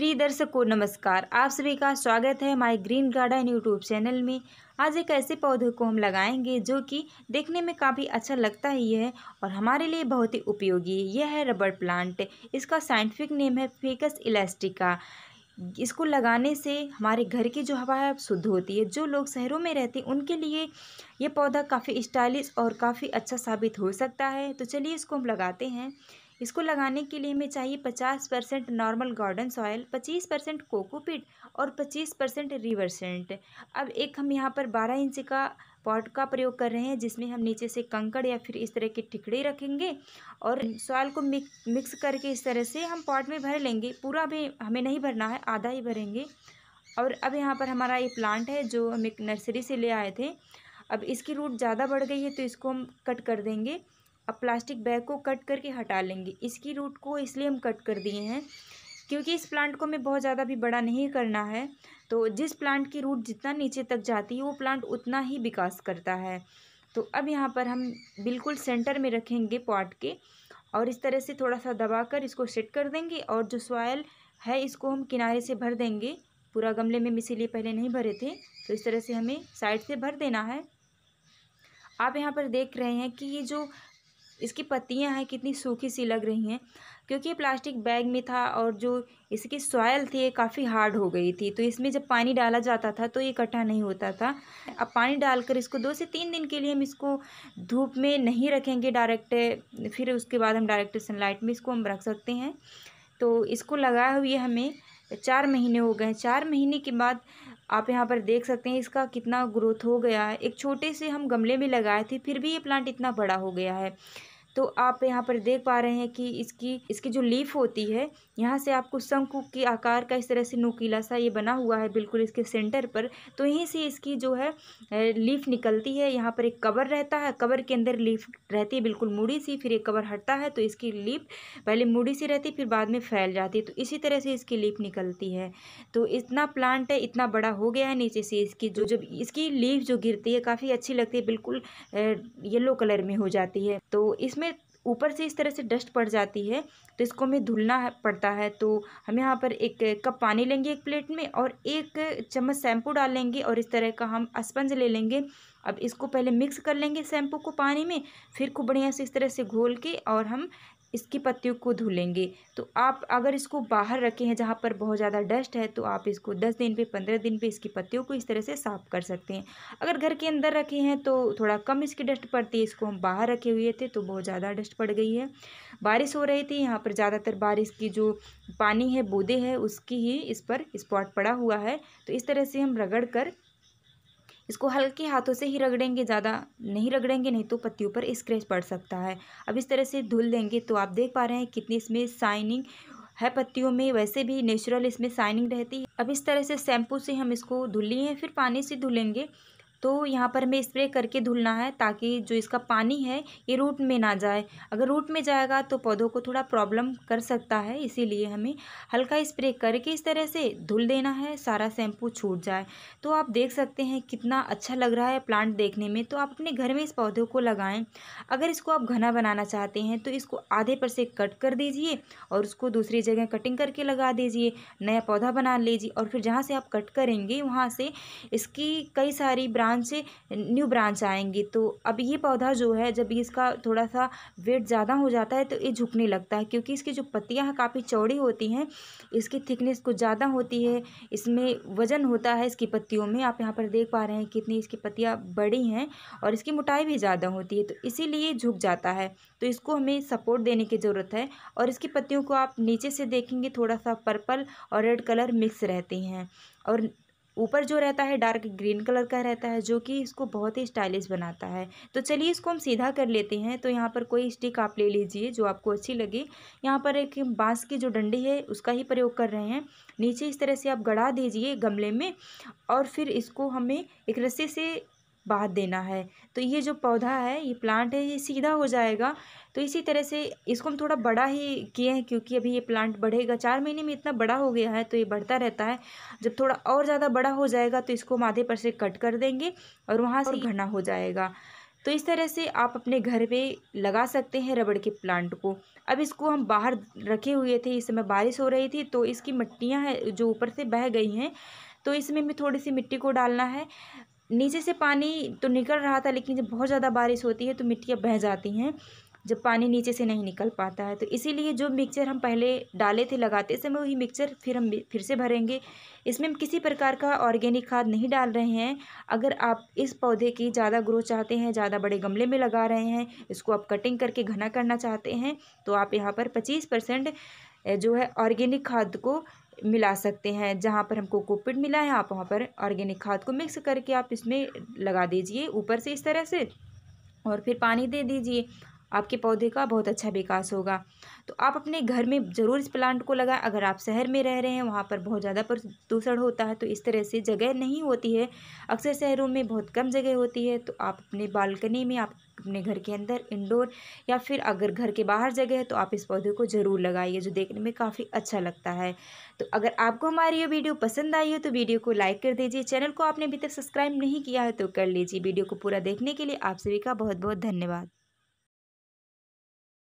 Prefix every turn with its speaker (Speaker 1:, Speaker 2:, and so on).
Speaker 1: प्रिय दर्शकों नमस्कार आप सभी का स्वागत है my green garden YouTube channel में आज एक ऐसे पौधे को हम लगाएंगे जो कि देखने में काफ़ी अच्छा लगता ही है और हमारे लिए बहुत ही उपयोगी यह है रबर प्लांट इसका साइंटिफिक नेम है फेकस इलास्टिका इसको लगाने से हमारे घर की जो हवा है शुद्ध होती है जो लोग शहरों में रहते हैं उनके लिए यह पौधा काफ़ी स्टाइलिश और काफ़ी अच्छा साबित हो सकता है तो चलिए इसको हम लगाते हैं इसको लगाने के लिए हमें चाहिए पचास परसेंट नॉर्मल गार्डन सॉयल पच्चीस परसेंट कोकोपीट और पच्चीस परसेंट रिवर्सेंट अब एक हम यहाँ पर बारह इंच का पॉट का प्रयोग कर रहे हैं जिसमें हम नीचे से कंकड़ या फिर इस तरह के टिकड़ी रखेंगे और सॉयल को मिक मिक्स करके इस तरह से हम पॉट में भर लेंगे पूरा भी हमें नहीं भरना है आधा ही भरेंगे और अब यहाँ पर हमारा ये प्लांट है जो हम एक नर्सरी से ले आए थे अब इसकी रूट ज़्यादा बढ़ गई है तो इसको हम कट कर देंगे अब प्लास्टिक बैग को कट करके हटा लेंगे इसकी रूट को इसलिए हम कट कर दिए हैं क्योंकि इस प्लांट को हमें बहुत ज़्यादा भी बड़ा नहीं करना है तो जिस प्लांट की रूट जितना नीचे तक जाती है वो प्लांट उतना ही विकास करता है तो अब यहाँ पर हम बिल्कुल सेंटर में रखेंगे पॉट के और इस तरह से थोड़ा सा दबा कर इसको सेट कर देंगे और जो सॉयल है इसको हम किनारे से भर देंगे पूरा गमले में इसीलिए पहले नहीं भरे थे तो इस तरह से हमें साइड से भर देना है आप यहाँ पर देख रहे हैं कि ये जो इसकी पत्तियां हैं कितनी सूखी सी लग रही हैं क्योंकि ये प्लास्टिक बैग में था और जो इसकी सॉयल थी ये काफ़ी हार्ड हो गई थी तो इसमें जब पानी डाला जाता था तो ये इकट्ठा नहीं होता था अब पानी डालकर इसको दो से तीन दिन के लिए हम इसको धूप में नहीं रखेंगे डायरेक्ट फिर उसके बाद हम डायरेक्ट सनलाइट में इसको हम रख सकते हैं तो इसको लगाए हुए हमें चार महीने हो गए चार महीने के बाद आप यहाँ पर देख सकते हैं इसका कितना ग्रोथ हो गया है एक छोटे से हम गमले में लगाए थे फिर भी ये प्लांट इतना बड़ा हो गया है तो आप यहाँ पर देख पा रहे हैं कि इसकी इसकी जो लीफ होती है यहाँ से आपको शंकु के आकार का इस तरह से नुकीला सा ये बना हुआ है बिल्कुल इसके सेंटर पर तो यहीं से इसकी जो है लीफ निकलती है यहाँ पर एक कवर रहता है कवर के अंदर लीफ रहती है बिल्कुल मुड़ी सी फिर एक कवर हटता है तो इसकी लीफ पहले मुड़ी सी रहती फिर बाद में फैल जाती है तो इसी तरह से इसकी लीफ निकलती है तो इतना प्लांट है इतना बड़ा हो गया है नीचे से इसकी जो जब इसकी लीफ जो गिरती है काफ़ी अच्छी लगती है बिल्कुल येलो कलर में हो जाती है तो इसमें ऊपर से इस तरह से डस्ट पड़ जाती है तो इसको हमें धुलना पड़ता है तो हम यहाँ पर एक कप पानी लेंगे एक प्लेट में और एक चम्मच शैम्पू डाल लेंगे और इस तरह का हम स्पंज ले लेंगे अब इसको पहले मिक्स कर लेंगे शैम्पू को पानी में फिर खूब बढ़िया से इस तरह से घोल के और हम इसकी पत्तियों को धुलेंगे तो आप अगर इसको बाहर रखे हैं जहाँ पर बहुत ज़्यादा डस्ट है तो आप इसको दस दिन पे पंद्रह दिन पे इसकी पत्तियों को इस तरह से साफ़ कर सकते हैं अगर घर के अंदर रखे हैं तो थोड़ा कम इसकी डस्ट पड़ती है इसको हम बाहर रखे हुए थे तो बहुत ज़्यादा डस्ट पड़ गई है बारिश हो रही थी यहाँ पर ज़्यादातर बारिश की जो पानी है बूदे है उसकी ही इस पर स्पॉट पड़ा हुआ है तो इस तरह से हम रगड़ कर इसको हल्के हाथों से ही रगड़ेंगे ज़्यादा नहीं रगड़ेंगे नहीं तो पत्तियों पर स्क्रैच पड़ सकता है अब इस तरह से धुल देंगे तो आप देख पा रहे हैं कितनी इसमें शाइनिंग है पत्तियों में वैसे भी नेचुरल इसमें शाइनिंग रहती है अब इस तरह से शैम्पू से हम इसको धुल लिए फिर पानी से धुलेंगे तो यहाँ पर हमें स्प्रे करके धुलना है ताकि जो इसका पानी है ये रूट में ना जाए अगर रूट में जाएगा तो पौधों को थोड़ा प्रॉब्लम कर सकता है इसीलिए हमें हल्का स्प्रे करके इस तरह से धुल देना है सारा शैम्पू छूट जाए तो आप देख सकते हैं कितना अच्छा लग रहा है प्लांट देखने में तो आप अपने घर में इस पौधे को लगाएँ अगर इसको आप घना बनाना चाहते हैं तो इसको आधे पर से कट कर दीजिए और उसको दूसरी जगह कटिंग करके लगा दीजिए नया पौधा बना लीजिए और फिर जहाँ से आप कट करेंगे वहाँ से इसकी कई सारी ब्रांड ब्रांच न्यू ब्रांच आएंगी तो अब ये पौधा जो है जब इसका थोड़ा सा वेट ज़्यादा हो जाता है तो ये झुकने लगता है क्योंकि इसकी जो पत्तियाँ हैं काफ़ी चौड़ी होती हैं इसकी थिकनेस कुछ ज़्यादा होती है इसमें वज़न होता है इसकी पत्तियों में आप यहाँ पर देख पा रहे हैं कितनी इसकी पत्तियाँ बड़ी हैं और इसकी मोटाई भी ज़्यादा होती है तो इसीलिए झुक जाता है तो इसको हमें सपोर्ट देने की ज़रूरत है और इसकी पत्तियों को आप नीचे से देखेंगे थोड़ा सा पर्पल और रेड कलर मिक्स रहती हैं और ऊपर जो रहता है डार्क ग्रीन कलर का रहता है जो कि इसको बहुत ही स्टाइलिश बनाता है तो चलिए इसको हम सीधा कर लेते हैं तो यहाँ पर कोई स्टिक आप ले लीजिए जो आपको अच्छी लगे यहाँ पर एक बाँस की जो डंडी है उसका ही प्रयोग कर रहे हैं नीचे इस तरह से आप गड़ा दीजिए गमले में और फिर इसको हमें एक रस्सी से बाध देना है तो ये जो पौधा है ये प्लांट है ये सीधा हो जाएगा तो इसी तरह से इसको हम थोड़ा बड़ा ही किए हैं क्योंकि अभी ये प्लांट बढ़ेगा चार महीने में इतना बड़ा हो गया है तो ये बढ़ता रहता है जब थोड़ा और ज़्यादा बड़ा हो जाएगा तो इसको हम आधे पर से कट कर देंगे और वहाँ से घना हो जाएगा तो इस तरह से आप अपने घर पर लगा सकते हैं रबड़ के प्लांट को अब इसको हम बाहर रखे हुए थे इस समय बारिश हो रही थी तो इसकी मिट्टियाँ हैं जो ऊपर से बह गई हैं तो इसमें भी थोड़ी सी मिट्टी को डालना है नीचे से पानी तो निकल रहा था लेकिन जब बहुत ज़्यादा बारिश होती है तो मिट्टियाँ बह जाती हैं जब पानी नीचे से नहीं निकल पाता है तो इसीलिए जो मिक्सचर हम पहले डाले थे लगाते समय वही मिक्सचर फिर हम फिर से भरेंगे इसमें हम किसी प्रकार का ऑर्गेनिक खाद नहीं डाल रहे हैं अगर आप इस पौधे की ज़्यादा ग्रोथ चाहते हैं ज़्यादा बड़े गमले में लगा रहे हैं इसको आप कटिंग करके घना करना चाहते हैं तो आप यहाँ पर पच्चीस परसेंट जो है ऑर्गेनिक खाद को मिला सकते हैं जहाँ पर हमको कोकोपिट मिला है आप वहाँ पर ऑर्गेनिक खाद को मिक्स करके आप इसमें लगा दीजिए ऊपर से इस तरह से और फिर पानी दे दीजिए आपके पौधे का बहुत अच्छा विकास होगा तो आप अपने घर में ज़रूर इस प्लांट को लगाएं अगर आप शहर में रह रहे हैं वहाँ पर बहुत ज़्यादा प्रदूषण होता है तो इस तरह से जगह नहीं होती है अक्सर शहरों में बहुत कम जगह होती है तो आप अपने बालकनी में आप अपने घर के अंदर इंडोर या फिर अगर घर के बाहर जगह है तो आप इस पौधे को ज़रूर लगाइए जो देखने में काफ़ी अच्छा लगता है तो अगर आपको हमारी ये वीडियो पसंद आई हो तो वीडियो को लाइक कर दीजिए चैनल को आपने अभी तक सब्सक्राइब नहीं किया है तो कर लीजिए वीडियो को पूरा देखने के लिए आप सभी का बहुत बहुत धन्यवाद